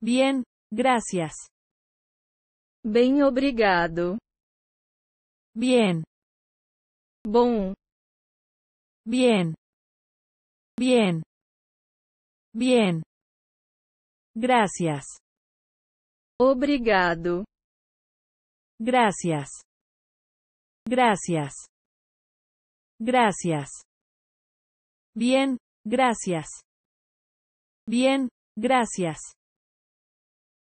Bien, gracias. Bien, obrigado. Bien. Bom. Bien. Bien. Bien. Gracias. Obrigado. Gracias. Gracias. Gracias. Bien, gracias. Bien, gracias.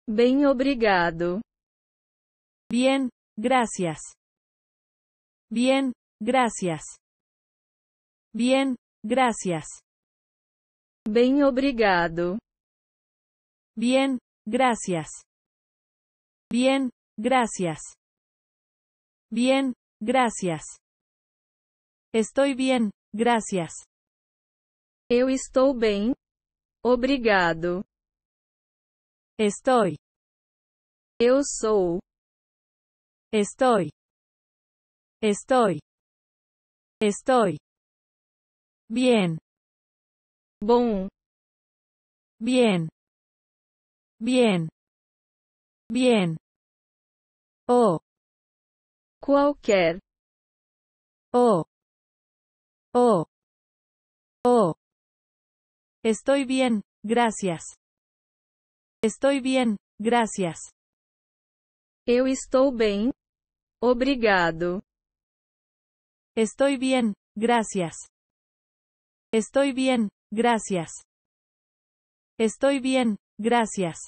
Bien, obrigado. Bien, gracias. Bien, gracias. Bien, gracias. Bien, obrigado. Bien, gracias. Bien, gracias. Bien, gracias. Estoy bien, gracias. Eu estou bem. Obrigado. Estoy. Yo soy. Estoy. Estoy. Estoy. Bien. Bien. Bien. Bien. oh Qualquer. oh, O. O. Estoy bien, gracias. Estoy bien, gracias. Eu estou bem. Obrigado. Estoy bem, gracias. Estoy bem, gracias. Estoy bem, gracias.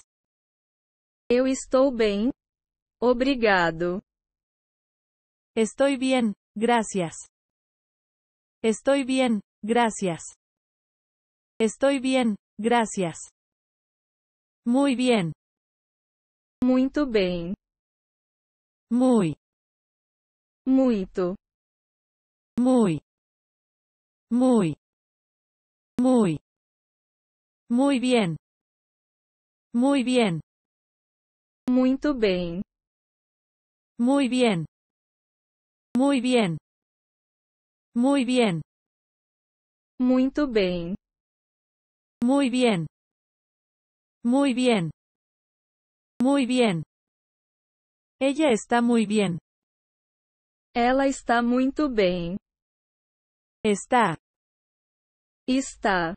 Eu estou bem. Obrigado. Estoy bem, gracias. Estoy bem, gracias. Estoy bem, gracias. Muy bien. Muito bem. Muy. muy, Muy. Muy. Muy. Muy bien. Muy bien. muy bien, Muy bien. Muy bien. Muy bien. Muy bien. Muy bien. Muy bien. Muy bien. Ella está muy bien. Ela está muy bien. Está. Está.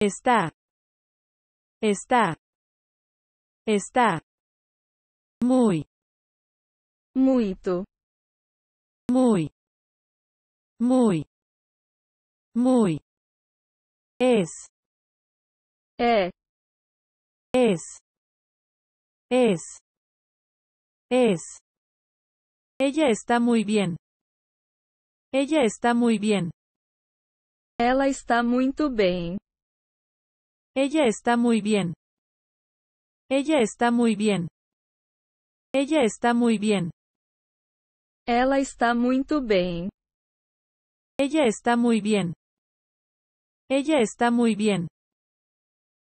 Está. Está. Está. Muy. Muito. Muy. Muy. Muy. Es. Es. Es. Es. Ella está muy bien. Ella está muy bien. Ella está muy bien. Ella está muy bien. Ella está muy bien. Ella está muy bien. Ella está muy bem. Ella está muy bien. Ella está muy bien.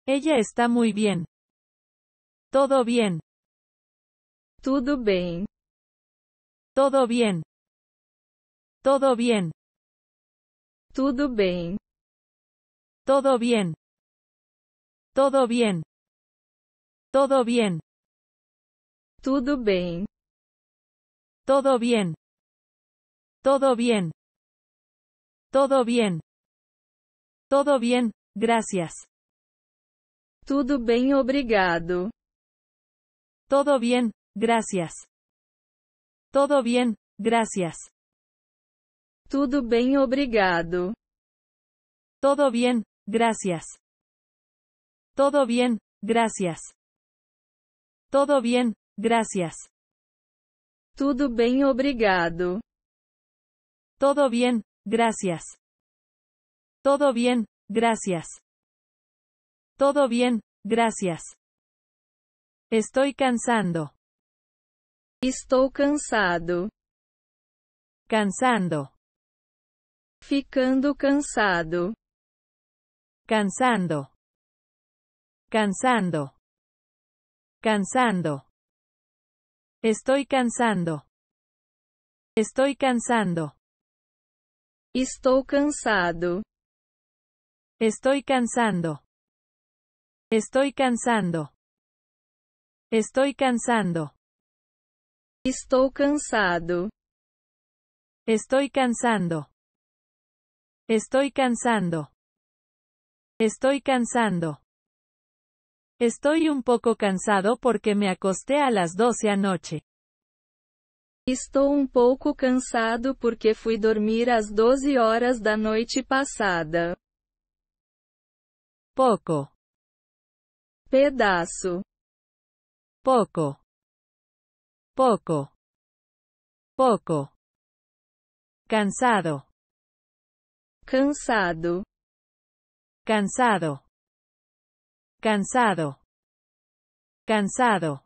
Ella está muy bien. Todo bien. Tudo bem. Todo bien. Todo bien. Tudo bem. Todo bien. Todo bien. Todo bien. Tudo bem. Todo bien. Todo bien. Todo bien. Todo bien, gracias. Tudo bem, obrigado. Todo bien, Gracias. Todo bien, gracias. todo bien obrigado. Todo bien, gracias. Todo bien, gracias. Todo bien, gracias. todo bien obrigado. Todo bien, gracias. Todo bien, gracias. Todo bien, gracias. Estoy cansando. Estou cansado. Cansando. Ficando cansado. Cansando. Cansando. Cansando. Estoy cansando. Estoy cansando. estoy cansado. Estoy cansando. Estoy cansando. Estoy cansando. Estoy cansado. Estoy cansando. Estoy cansando. Estoy cansando. Estoy un poco cansado porque me acosté a las 12 anoche. Estoy un um poco cansado porque fui dormir a las 12 horas da noche pasada. poco pedazo poco poco, poco, cansado, cansado, cansado, cansado, cansado.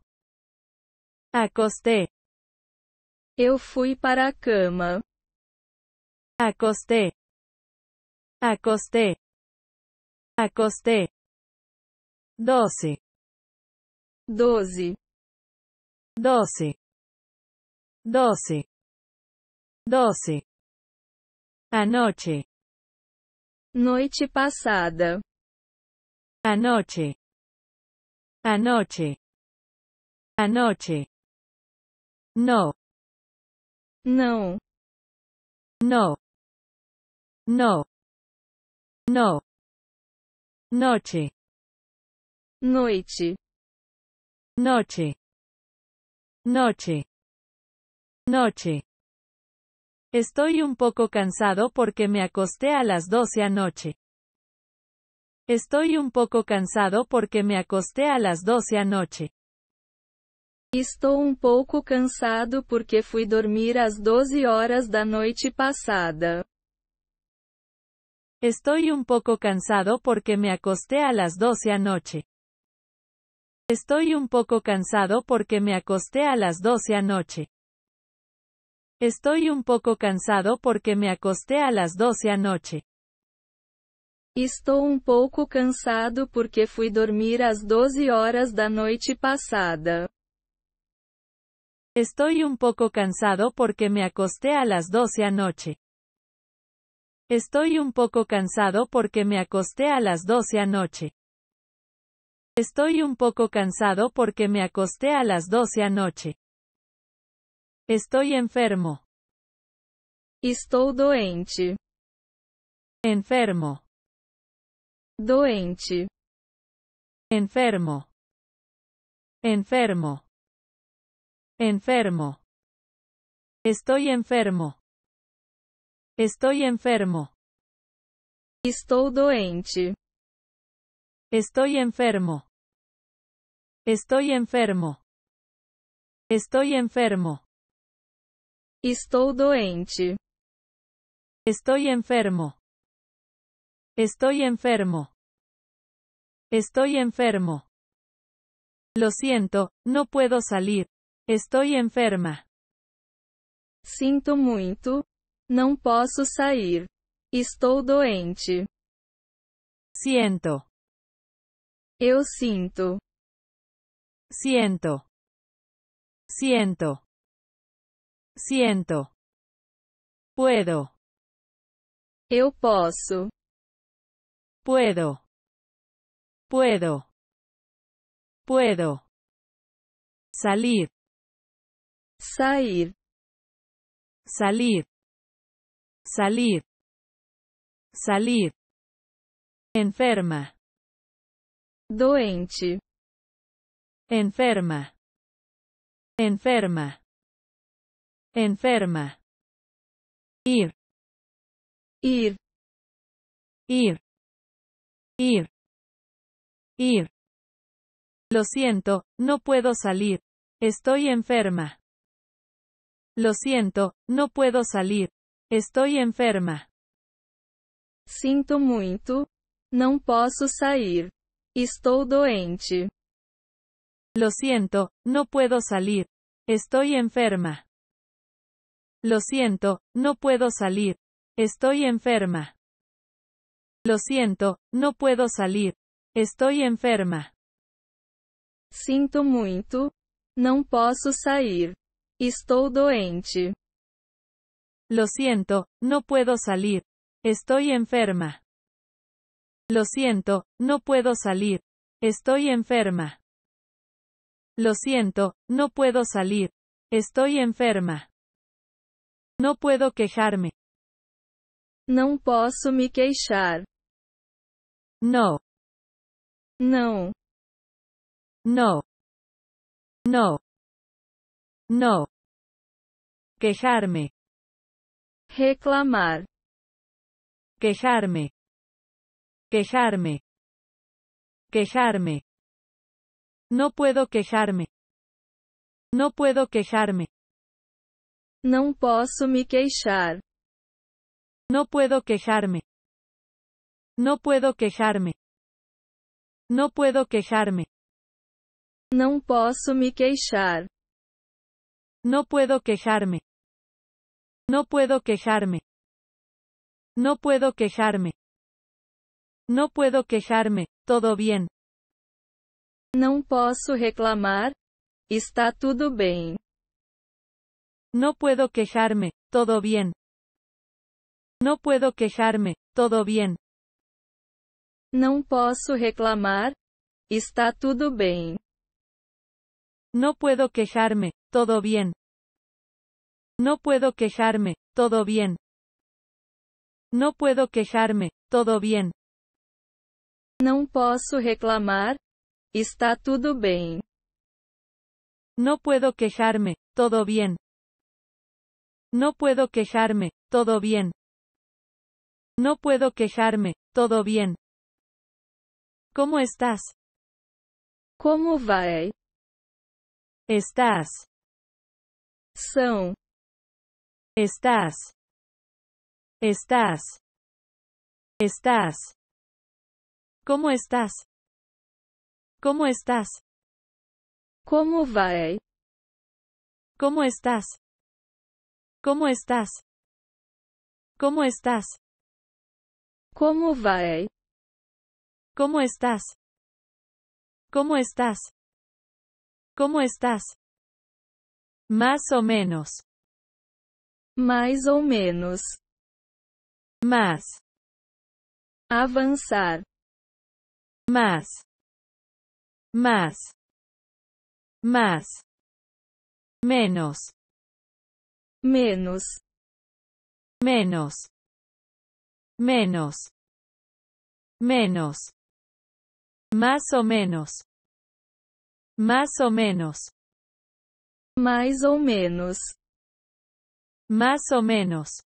Acosté. Eu fui para a cama. Acosté. Acosté. Acosté. Doce. Doze doce, doce, doce. Anoche, noite passada, anoche, anoche, anoche. No, não, no, no, no. Noche. Noite. Noche. Noche. Noche. Estoy un poco cansado porque me acosté a las 12 anoche. Estoy un poco cansado porque me acosté a las 12 anoche. Estoy un um poco cansado porque fui dormir a las 12 horas da noche pasada. Estoy un poco cansado porque me acosté a las 12 anoche. Estoy un poco cansado porque me acosté a las 12 anoche. Estoy un poco cansado porque me acosté a las 12 anoche. Estoy un um poco cansado porque fui dormir a las 12 horas da noche pasada. Estoy un poco cansado porque me acosté a las 12 anoche. Estoy un poco cansado porque me acosté a las 12 anoche. Estoy un poco cansado porque me acosté a las 12 anoche. Estoy enfermo. Estoy doente. Enfermo. Doente. Enfermo. Enfermo. Enfermo. Estoy enfermo. Estoy enfermo. Estoy doente. Estoy enfermo. Estoy enfermo. Estoy enfermo. estoy doente. Estoy enfermo. Estoy enfermo. Estoy enfermo. Lo siento, no puedo salir. Estoy enferma. Sinto mucho no puedo salir Estou doente. Siento. Eu sinto siento, siento, siento Puedo. Eu posso. Puedo. Puedo. Puedo. Salir. Sair. Salir. Salir. Salir. Enferma. Doente enferma, enferma, enferma, ir, ir, ir, ir, ir. Lo siento, no puedo salir. Estoy enferma. Lo siento, no puedo salir. Estoy enferma. Sinto mucho no puedo salir Estou doente. Lo siento, no puedo salir. Estoy enferma. Lo siento, no puedo salir. Estoy enferma. Lo siento, no puedo salir. Estoy enferma. Siento mucho. No puedo salir. Estoy doente. Lo siento, no puedo salir. Estoy enferma. Lo siento, no puedo salir. Estoy enferma. Lo siento, no puedo salir. Estoy enferma. No puedo quejarme. No. puedo me queixar. No. No. No. No. Quejarme. Reclamar. Quejarme. Quejarme. Quejarme. No puedo quejarme. No puedo quejarme. No posso me queixar. No puedo quejarme. No puedo quejarme. No puedo quejarme. No posso me queixar. No puedo quejarme. No puedo quejarme. No puedo quejarme. No puedo quejarme, todo bien. No posso reclamar. Está tudo bem. No puedo quejarme, todo bien. No puedo quejarme, todo bien. No puedo reclamar. Está tudo bem. No puedo quejarme, todo bien. No puedo quejarme, todo bien. No puedo quejarme, todo bien. No puedo reclamar. Está todo bien. No puedo quejarme, todo bien. No puedo quejarme, todo bien. No puedo quejarme, todo bien. ¿Cómo estás? ¿Cómo va? Estás. son Estás. Estás. Estás. ¿Cómo estás? ¿Cómo estás? ¿Cómo va ¿Cómo estás? ¿Cómo estás? ¿Cómo estás? ¿Cómo va? ¿Cómo estás? ¿Cómo estás? ¿Cómo estás? Más o menos. Más o menos. Más. Avanzar. Más más, más, menos, menos, menos, menos, menos, más o menos, más o menos, más o menos, más o menos,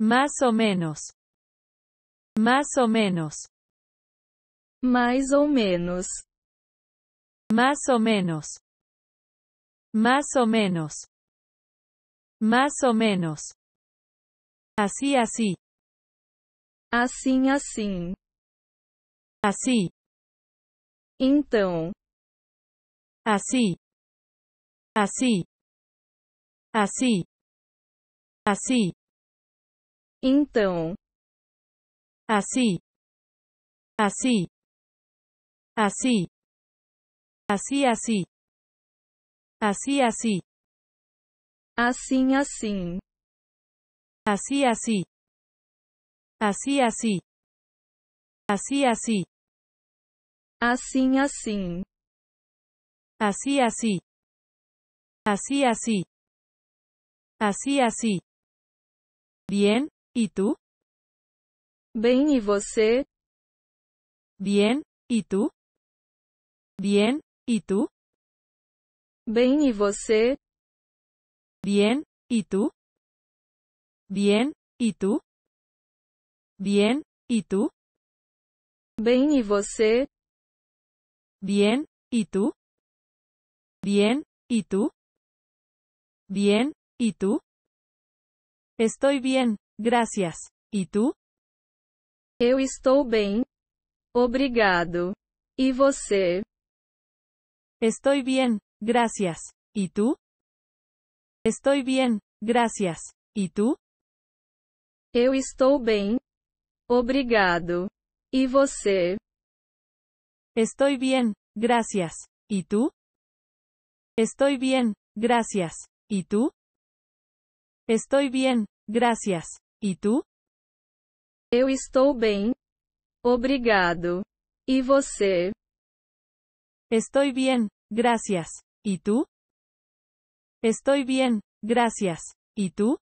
más o menos, más o menos, más o menos más o menos. Más o menos. Más o menos. Así así. así así, así. Então. así, así, así, así. Então. así, así, así. Así así, así así, así así, así así, así así, así así, así así, así así, Así así. Así así. Bien, ¿y tú? Bien ¿y você? Bien, ¿y tú? Bien, E tu? Bem e você? Bien, e tu? Bien, e tu? Bien, e tu? Bem e você? Bien, e tu? Bien, e tu? Bien, e tu? estou bem, gracias. E tu? Eu estou bem. Obrigado. E você? Estoy bien, gracias. ¿Y tú? Estoy bien, gracias. ¿Y tú? Eu estou bem. Obrigado. ¿Y e você? Estoy bien, gracias. ¿Y tú? Estoy bien, gracias. ¿Y tú? Estoy bien, gracias. ¿Y tú? Eu estou bem. Obrigado. ¿Y e você? Estoy bien, gracias. ¿Y tú? Estoy bien, gracias. ¿Y tú?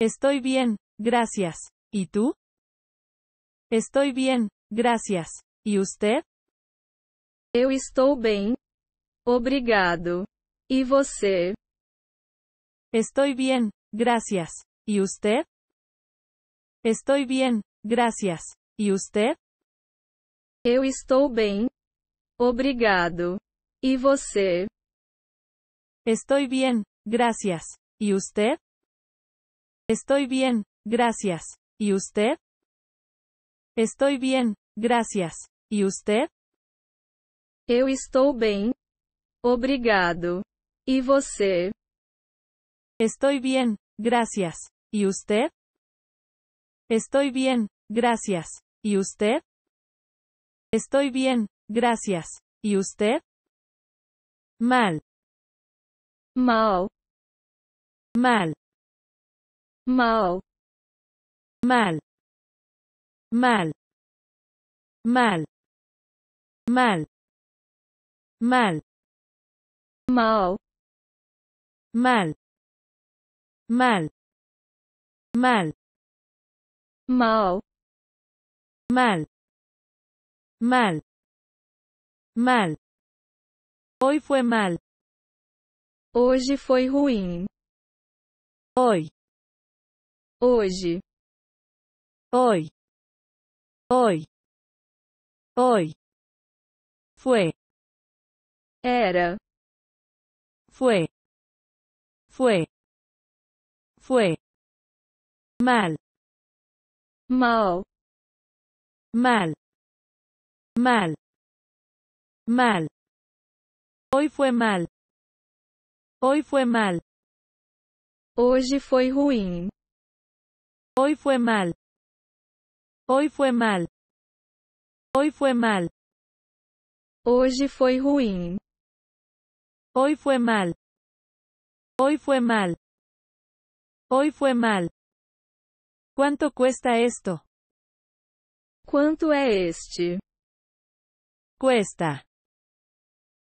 Estoy bien, gracias. ¿Y tú? Estoy bien, gracias. ¿Y usted? Eu estou Obrigado. ¿Y e você? Estoy bien, gracias. ¿Y usted? Estoy bien, gracias. ¿Y usted? Eu Obrigado. ¿Y e você? Estoy bien, gracias. ¿Y usted? Estoy bien, gracias. ¿Y usted? Estoy bien, gracias. ¿Y usted? Eu estou bem. Obrigado. ¿Y e você? Estoy bien, gracias. ¿Y usted? Estoy bien, gracias. ¿Y usted? Estoy bien, Gracias. ¿Y usted? Mal. Mal. Mal. Mal. Mal. Mal. Mal. Mal. Mal. Mal. Mal. Mal. Mal. Mal. Mal. Mal. Mal. Hoy fue mal. Hoje foi ruim. Hoy. Hoje. Hoy. Hoy. Hoy. Fue. Era. Fue. Fue. Fue. Mal. Mal. Mal. Mal. Mal. Hoy fue mal. Hoy fue mal. Hoy fue ruim. Hoy fue mal. Hoy fue mal. Hoy fue mal. Hoje foi ruim. Hoy fue mal. Hoy fue mal. Hoy fue mal. ¿Cuánto cuesta esto? ¿Cuánto es este? Cuesta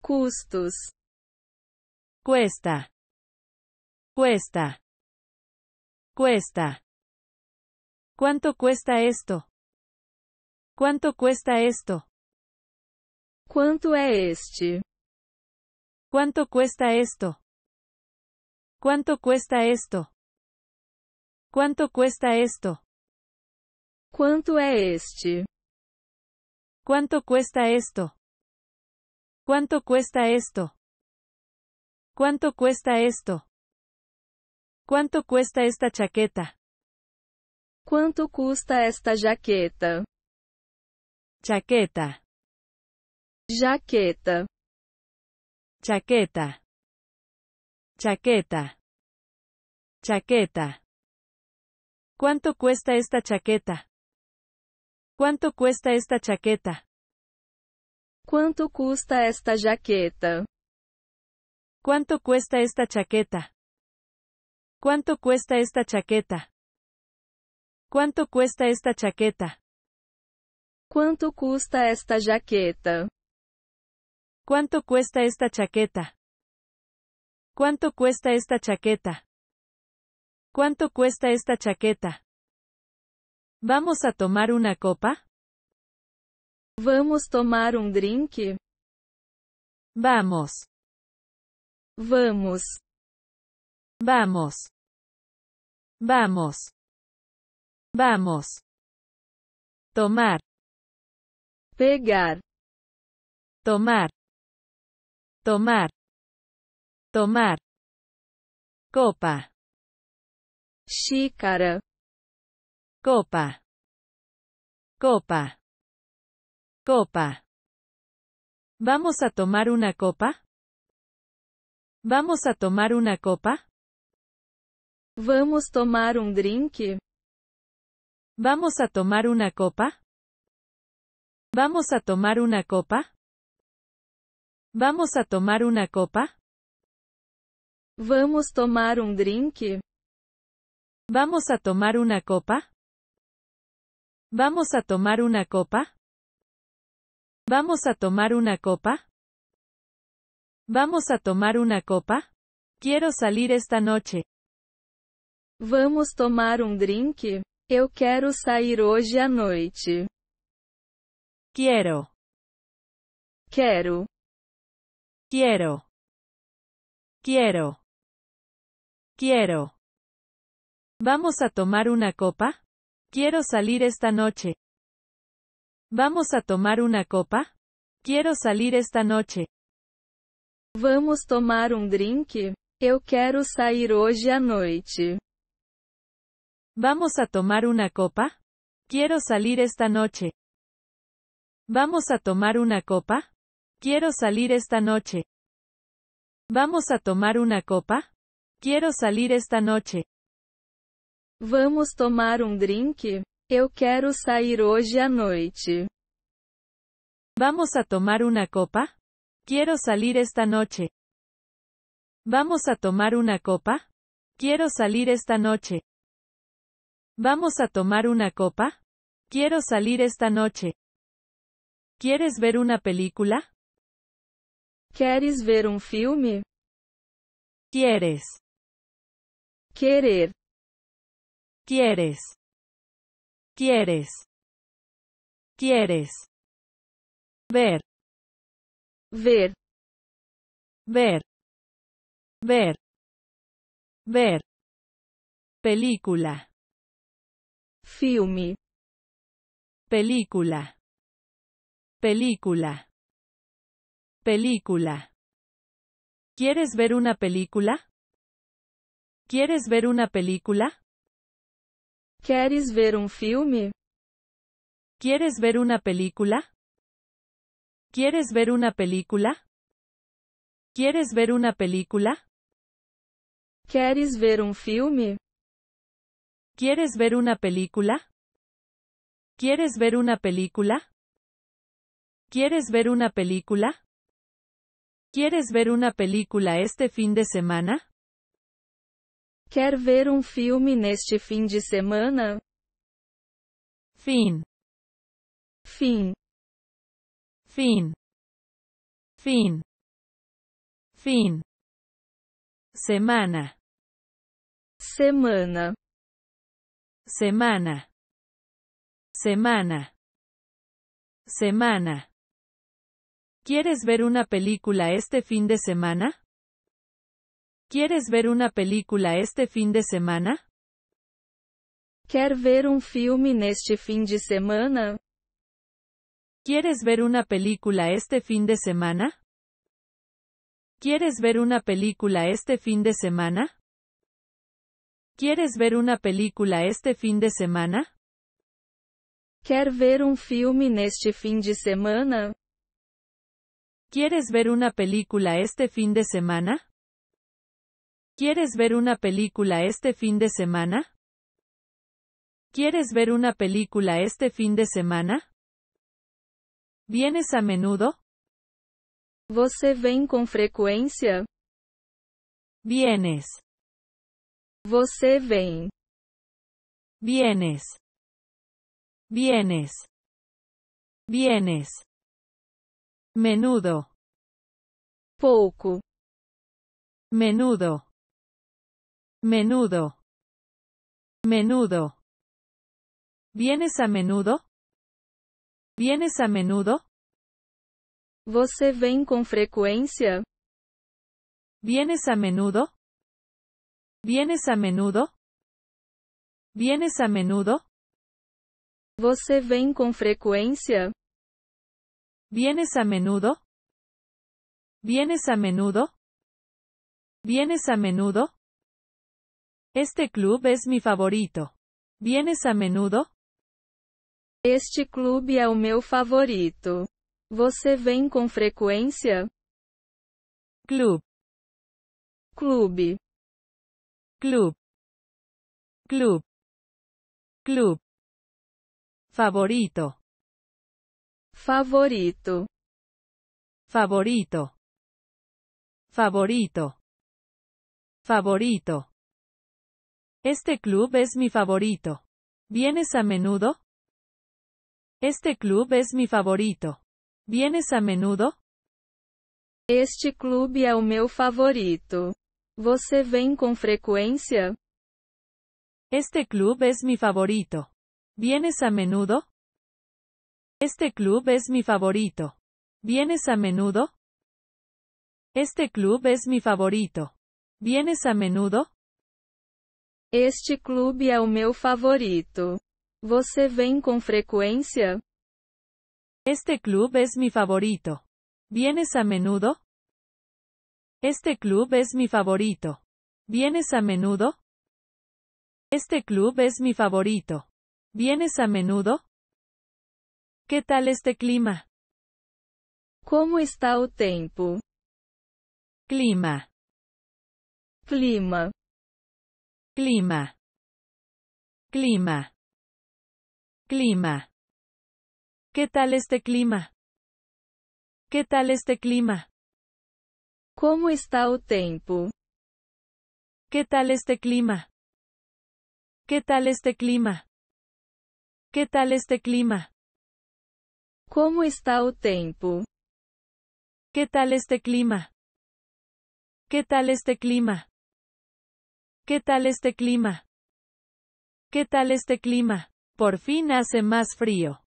custos cuesta cuesta cuesta ¿Cuánto cuesta esto? ¿Cuánto cuesta esto? ¿Cuánto es este? ¿Cuánto cuesta esto? ¿Cuánto cuesta esto? ¿Cuánto cuesta esto? ¿Cuánto es este? ¿Cuánto cuesta esto? ¿Cuánto cuesta esto? ¿Cuánto cuesta esto? ¿Cuánto cuesta esta chaqueta? ¿Cuánto cuesta esta chaqueta? Chaqueta. Jaqueta. Chaqueta. Chaqueta. Chaqueta. ¿Cuánto cuesta esta chaqueta? ¿Cuánto cuesta esta chaqueta? ¿Cuánto cuesta esta jaqueta? ¿Cuánto cuesta esta chaqueta? ¿Cuánto cuesta esta chaqueta? ¿Cuánto cuesta esta chaqueta? ¿Cuánto esta jaqueta? ¿Cuánto cuesta esta chaqueta? ¿Cuánto cuesta esta chaqueta? ¿Cuánto cuesta esta chaqueta? ¿Vamos a tomar una copa? Vamos tomar um drink? Vamos. Vamos. Vamos. Vamos. Vamos. Tomar. Pegar. Tomar. Tomar. Tomar. Copa. Xícara. Copa. Copa. Copa. ¿Vamos a tomar una copa? ¿Vamos a tomar una copa? Vamos tomar un drink? ¿Vamos a tomar una copa? ¿Vamos a tomar una copa? ¿Vamos a tomar una copa? Vamos tomar un drink? ¿Vamos a tomar una copa? ¿Vamos a tomar una copa? ¿Vamos a tomar una copa? ¿Vamos a tomar una copa? Quiero salir esta noche. Vamos tomar un drink? Eu quero sair hoje à noite. Quiero. Quiero. Quiero. Quiero. ¿Vamos a tomar una copa? Quiero salir esta noche. ¿Vamos a tomar una copa? Quiero salir esta noche. Vamos tomar un drink? Eu quero sair hoje à noite. Vamos a tomar una copa? Quiero salir esta noche. Vamos a tomar una copa? Quiero salir esta noche. Vamos a tomar una copa? Quiero salir esta noche. Vamos tomar un drink? Yo quiero salir hoy a noche. Vamos a tomar una copa? Quiero salir esta noche. Vamos a tomar una copa? Quiero salir esta noche. Vamos a tomar una copa? Quiero salir esta noche. ¿Quieres ver una película? ¿Quieres ver un um filme? Quieres. Querer. Quieres quieres, quieres, ver, ver, ver, ver, ver, película, filme, película, película, película. ¿Quieres ver una película? ¿Quieres ver una película? quieres ver un um filme? ¿Quieres ver una película? ¿Quieres ver una película? ¿Quieres ver una película? ¿Quieres ver un um filme? ¿Quieres ver una película? ¿Quieres ver una película? ¿Quieres ver una película? ¿Quieres ver una película este fin de semana? Quer ver um filme neste fim de semana? Fim. Fim. Fim. Fim. Fim. Semana. Semana. Semana. Semana. Semana. ¿Quieres ver una película este fin de semana? ¿Quieres ver una película este fin de semana? Quer ver um filme neste fin de semana? ¿Quieres ver una película este fin de semana? ¿Quieres ver una película este fin de semana? ¿Quieres ver una película este fin de semana? Quer ver um filme neste fin de semana? ¿Quieres ver una película este fin de semana? ¿Quieres ver una película este fin de semana? ¿Quieres ver una película este fin de semana? ¿Vienes a menudo? Você ven con frecuencia? Vienes. Você ven. Vienes. Vienes. Vienes. Menudo. Poco. Menudo. Menudo. Menudo. ¿Vienes a menudo? ¿Vienes a menudo? Você ven con frecuencia? ¿Vienes a menudo? ¿Vienes a menudo? ¿Vienes a menudo? Você ven con frecuencia? ¿Vienes a menudo? ¿Vienes a menudo? ¿Vienes a menudo? Este club es mi favorito. ¿Vienes a menudo? Este club es o meu favorito. Você vem com frequência? Club. Club. Club. Club. Club. Favorito. Favorito. Favorito. Favorito. Favorito. Este club es mi favorito. ¿Vienes a menudo? Este club es mi favorito. ¿Vienes a menudo? Este club é o meu favorito. Você vem con frecuencia? Este club es mi favorito. ¿Vienes a menudo? Este club es mi favorito. ¿Vienes a menudo? Este club es mi favorito. ¿Vienes a menudo? Este club es mi meu favorito. Você vem com frequência? Este club es mi favorito. ¿Vienes a menudo? Este club es mi favorito. ¿Vienes a menudo? Este club es mi favorito. ¿Vienes a menudo? ¿Qué tal este clima? ¿Cómo está o tempo? Clima. Clima clima, clima, clima. ¿Qué tal este clima? ¿Qué tal este clima? ¿Cómo está o tiempo? ¿Qué tal este clima? ¿Qué tal este clima? ¿Qué tal este clima? ¿Cómo está o tempo? ¿Qué tal este clima? ¿Qué tal este clima? ¿Qué tal este clima? ¿Qué tal este clima? Por fin hace más frío.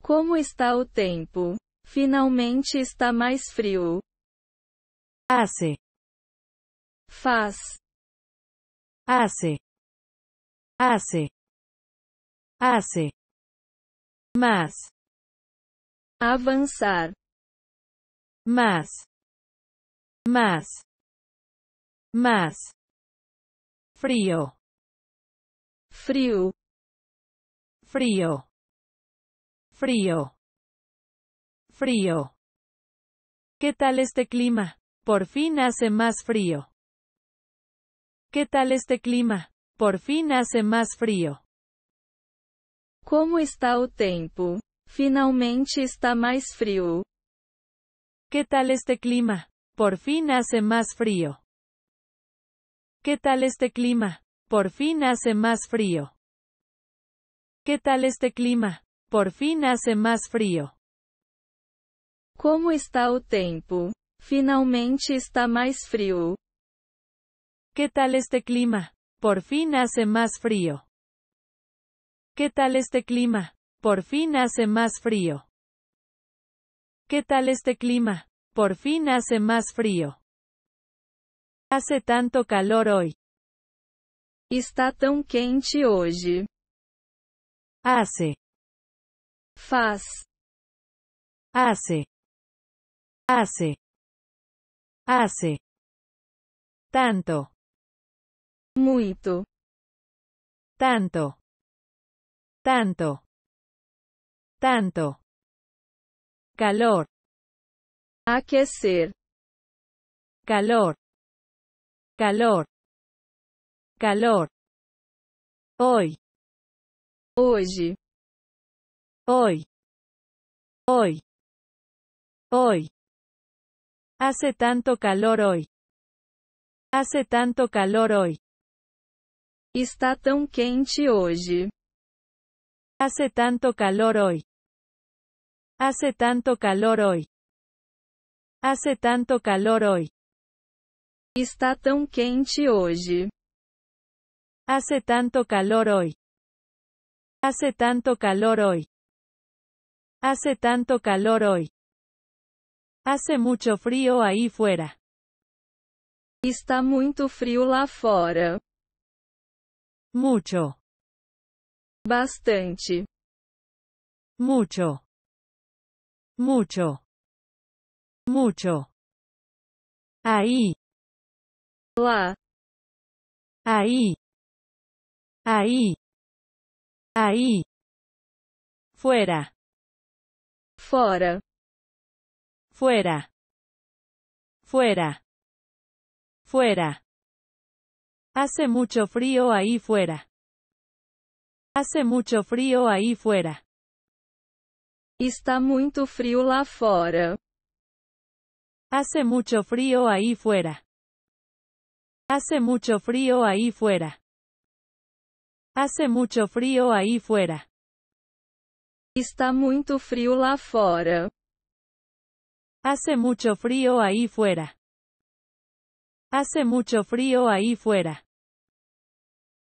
Como está o tempo? Finalmente está mais frio. Hace. Faz. Hace. Hace. Hace. Mas. Avançar. Mas. Mas. Mas. frío, frío, frío, frío, frío. ¿Qué tal este clima? Por fin hace más frío. ¿Qué tal este clima? Por fin hace más frío. ¿Cómo está el tiempo? Finalmente está más frío. ¿Qué tal este clima? Por fin hace más frío. ¿Qué tal este clima? Por fin hace más frío. ¿Qué tal este clima? Por fin hace más frío. ¿Cómo está el tiempo? Finalmente está más frío. ¿Qué tal este clima? Por fin hace más frío. ¿Qué tal este clima? Por fin hace más frío. ¿Qué tal este clima? Por fin hace más frío. Hace tanto calor hoy. Está tan quente hoy. Hace. Faz. Hace. Hace. Hace. Tanto. Muito. Tanto. Tanto. Tanto. Calor. Aquecer. Calor calor, calor. Hoy, hoje, hoy, hoy, hoy. Hace tanto calor hoy. Hace tanto calor hoy. Está tan quente hoy. Hace tanto calor hoy. Hace tanto calor hoy. Hace tanto calor hoy. Está tan quente hoje. Hace tanto calor hoy. Hace tanto calor hoy. Hace tanto calor hoy. Hace mucho frío ahí fuera. Está muy frío lá fora. Mucho. Bastante. Mucho. Mucho. Mucho. Ahí. Ahí, ahí, ahí, fuera, fuera, fuera, fuera. Hace mucho frío ahí fuera. Hace mucho frío ahí fuera. Está muy frío lá fora. Hace mucho frío ahí fuera. Hace mucho frío ahí fuera. Hace mucho frío ahí fuera. Está muy frio lá fora. Hace mucho frío ahí fuera. Hace mucho frío ahí fuera.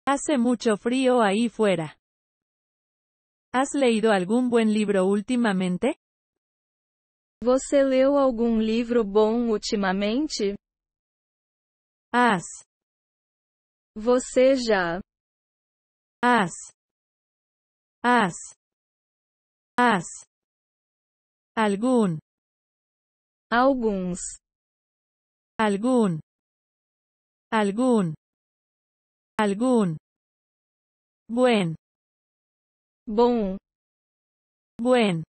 Hace mucho frío ahí fuera. ¿Has leído algún buen libro últimamente? Você leu algún livro bom ultimamente? As. Você já. As. As. As. algún Alguns. algún algún algún Buen. Bom. Buen.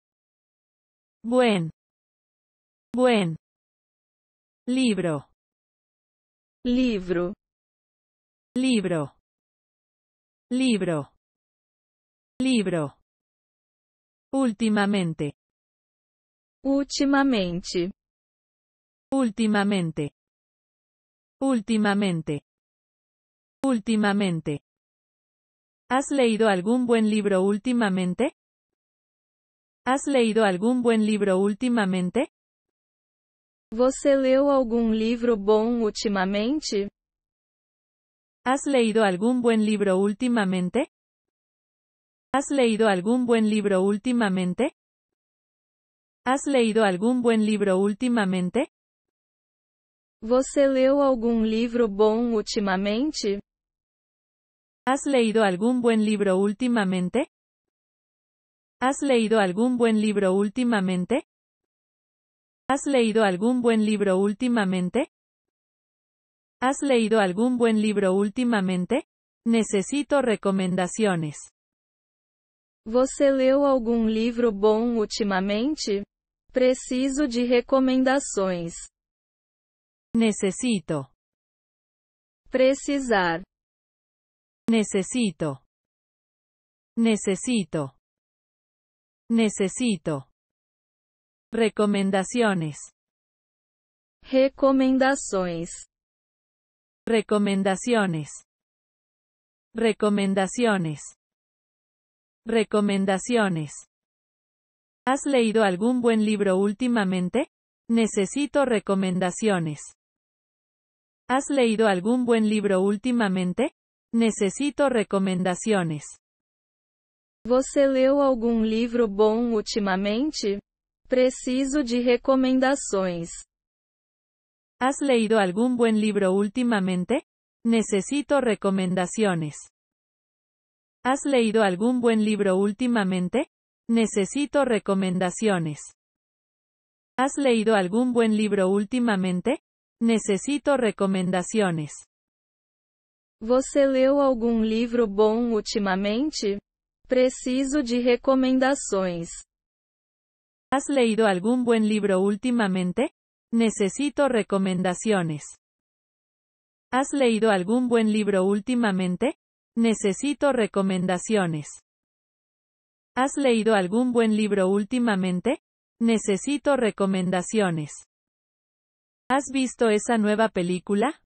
Buen. Buen. Libro. Libro, Libro. Libro. Libro. Últimamente. últimamente Últimamente. Últimamente. Últimamente. ¿Has leído algún buen libro últimamente? ¿Has leído algún buen libro últimamente? Você leu algum livro bom ultimamente? ¿Has leído algún buen libro últimamente? ¿Has leído algún buen libro últimamente? ¿Has leído algún buen libro últimamente? Você leu algum livro bom ultimamente? ¿Has leído algún buen libro últimamente? ¿Has leído algún buen libro últimamente? ¿Has leído algún buen libro últimamente? ¿Has leído algún buen libro últimamente? Necesito recomendaciones. Você leu algún libro bom últimamente? Preciso de recomendaciones. Necesito. Precisar. Necesito. Necesito. Necesito. Recomendaciones. Recomendaciones. Recomendaciones. Recomendaciones. Recomendaciones. ¿Has leído algún buen libro últimamente? Necesito recomendaciones. ¿Has leído algún buen libro últimamente? Necesito recomendaciones. ¿Você leu algún libro bom ultimamente? Preciso de recomendações. ¿Has leído algún buen libro últimamente? Necesito recomendaciones. ¿Has leído algún buen libro últimamente? Necesito recomendaciones. ¿Has leído algún buen libro últimamente? Necesito recomendaciones. Você leu algún libro bom últimamente? Preciso de recomendações. ¿Has leído algún buen libro últimamente? Necesito recomendaciones. ¿Has leído algún buen libro últimamente? Necesito recomendaciones. ¿Has leído algún buen libro últimamente? Necesito recomendaciones. ¿Has visto esa nueva película?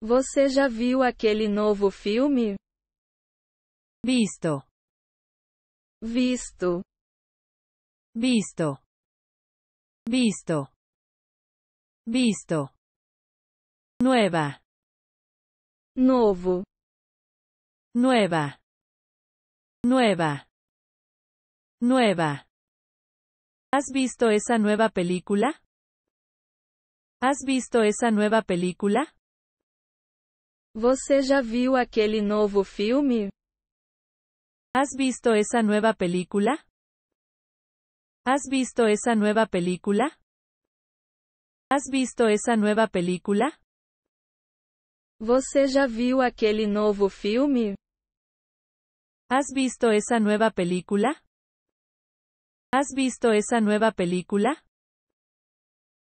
Você ya viu aquele novo filme? Visto. Visto visto, visto, visto, nueva, nuevo nueva, nueva, nueva. ¿Has visto esa nueva película? ¿Has visto esa nueva película? Você ya viu aquele novo filme? ¿Has visto esa nueva película? ¿Has visto esa nueva película? ¿Has visto esa nueva película? Você ya viu aquele novo filme? ¿Has visto esa nueva película? ¿Has visto esa nueva película?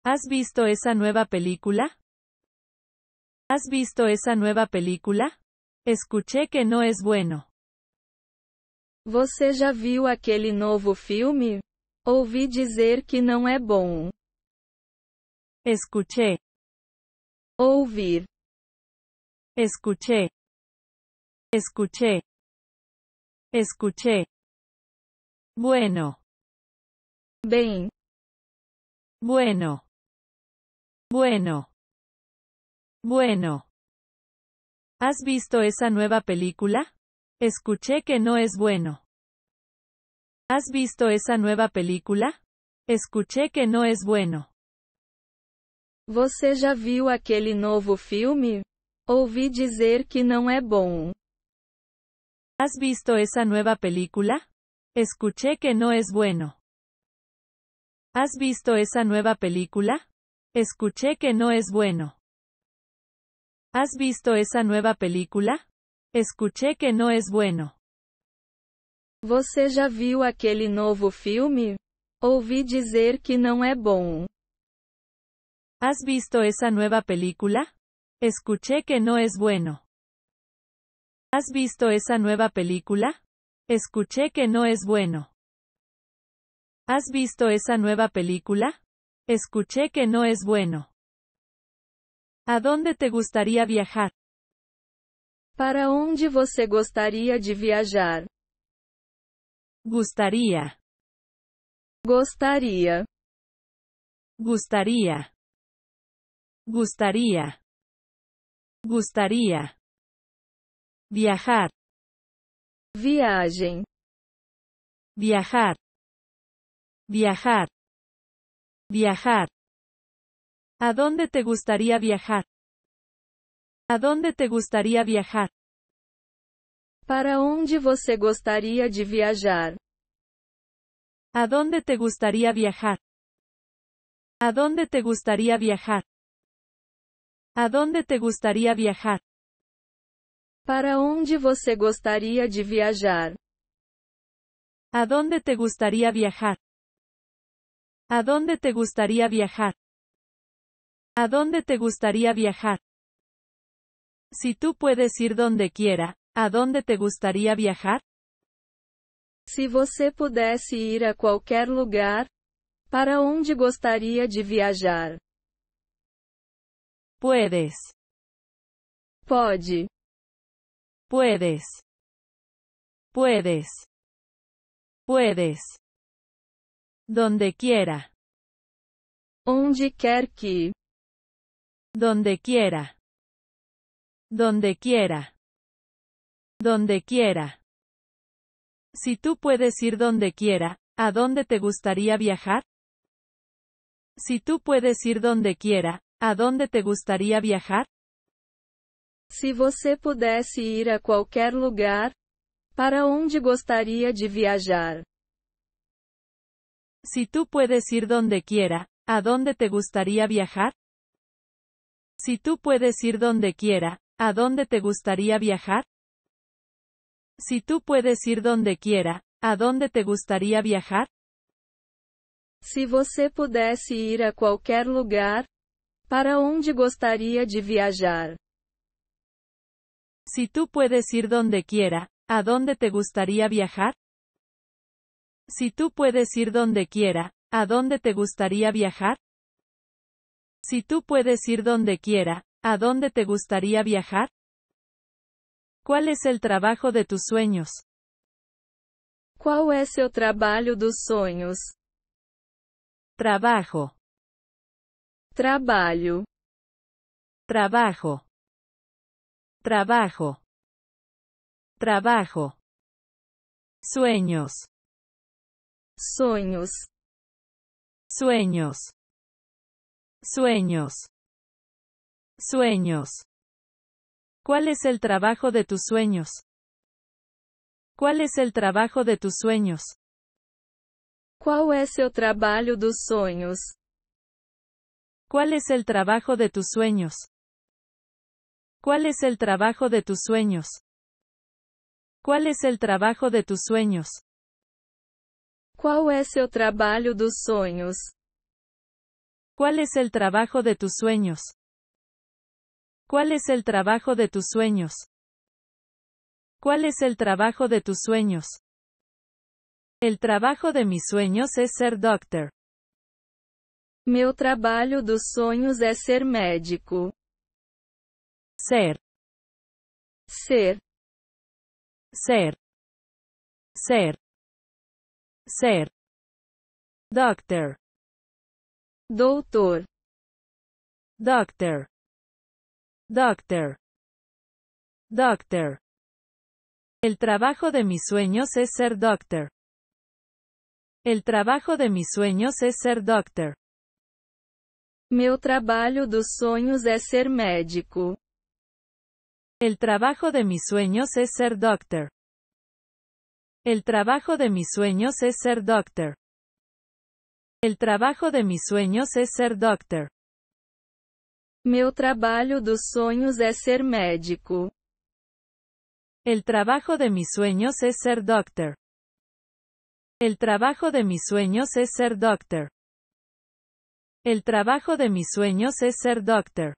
¿Has visto esa nueva película? ¿Has visto esa nueva película? Escuché que no es bueno. Você ya viu aquele nuevo filme? Ouvi dizer que não é bom. Escuché. Ouvir. Escuché. Escuché. Escuché. Bueno. Bien. Bueno. Bueno. Bueno. ¿Has visto esa nueva película? Escuché que no es bueno. ¿Has visto esa nueva película? Escuché que no es bueno. Você já viu aquele novo filme? Ouvi dizer que não é bom. ¿Has visto esa nueva película? Escuché que no es bueno. ¿Has visto esa nueva película? Escuché que no es bueno. ¿Has visto esa nueva película? Escuché que no es bueno. Você já viu aquele novo filme? Ouvi dizer que não é bom. ¿Has visto esa nueva película? Escuché que no es bueno. ¿Has visto esa nueva película? Escuché que no es bueno. ¿Has visto esa nueva película? Escuché que no es bueno. ¿A dónde te gustaría viajar? Para onde você gostaria de viajar? Gustaría. gustaría Gustaría. Gustaría. Gustaría. Viajar. viaje Viajar. Viajar. Viajar. ¿A dónde te gustaría viajar? ¿A dónde te gustaría viajar? Para onde você gostaria de viajar? ¿A dónde te gustaría viajar? ¿A dónde te gustaría viajar? ¿A dónde te gustaría viajar? Para onde você gostaria de viajar? ¿A dónde te gustaría viajar? ¿A dónde te gustaría viajar? ¿A dónde te gustaría viajar? Si tú puedes ir donde quiera, ¿A dónde te gustaría viajar? Si você pudesse ir a cualquier lugar, para onde gustaría de viajar? Puedes. Pode. Puedes. Puedes. Puedes. Donde quiera. Onde quer que. Donde quiera. Donde quiera. Donde quiera. Si tú puedes ir donde quiera, ¿a dónde te gustaría viajar? Si tú puedes ir donde quiera, ¿a dónde te gustaría viajar? Si você pudiese ir a cualquier lugar, para dónde gustaría de viajar? Si tú puedes ir donde quiera, ¿a dónde te gustaría viajar? Si tú puedes ir donde quiera, ¿a dónde te gustaría viajar? Si tú puedes ir donde quiera, ¿a dónde te gustaría viajar? Si você pudesse ir a cualquier lugar, para onde gustaría de viajar? Si tú puedes ir donde quiera, ¿a dónde te gustaría viajar? Si tú puedes ir donde quiera, ¿a dónde te gustaría viajar? Si tú puedes ir donde quiera, ¿a dónde te gustaría viajar? ¿Cuál es el trabajo de tus sueños? es el trabajo de tus sueños? Trabajo. trabajo Trabajo. Trabajo. Trabajo. Sueños. Sueños. Sueños. Sueños. Sueños. ¿Cuál es el trabajo de tus sueños? ¿Cuál es el trabajo de tus sueños? ¿Cuál es el trabajo de tus sueños? ¿Cuál es el trabajo de tus sueños? ¿Cuál es el trabajo de tus sueños? ¿Cuál es el trabajo de tus sueños? ¿Cuál es el trabajo de tus sueños? ¿Cuál es el trabajo de tus sueños? ¿Cuál es el trabajo de tus sueños? ¿Cuál es el trabajo de tus sueños? El trabajo de mis sueños es ser doctor. Meu trabalho dos sueños es ser médico. Ser. Ser. Ser. Ser. Ser. Doctor. Doctor. Doctor. Doctor. Doctor. El trabajo de mis sueños es ser doctor. El trabajo de mis sueños es ser doctor. Meu trabalho dos ser médico. El trabajo de mis sueños es ser doctor. El trabajo de mis sueños es ser doctor. El trabajo de mis sueños es ser doctor. Meu trabalho dos sonhos é ser médico. El trabajo de mis sueños es ser doctor. El trabajo de mis sueños es ser doctor. El trabajo de mis sueños es ser doctor.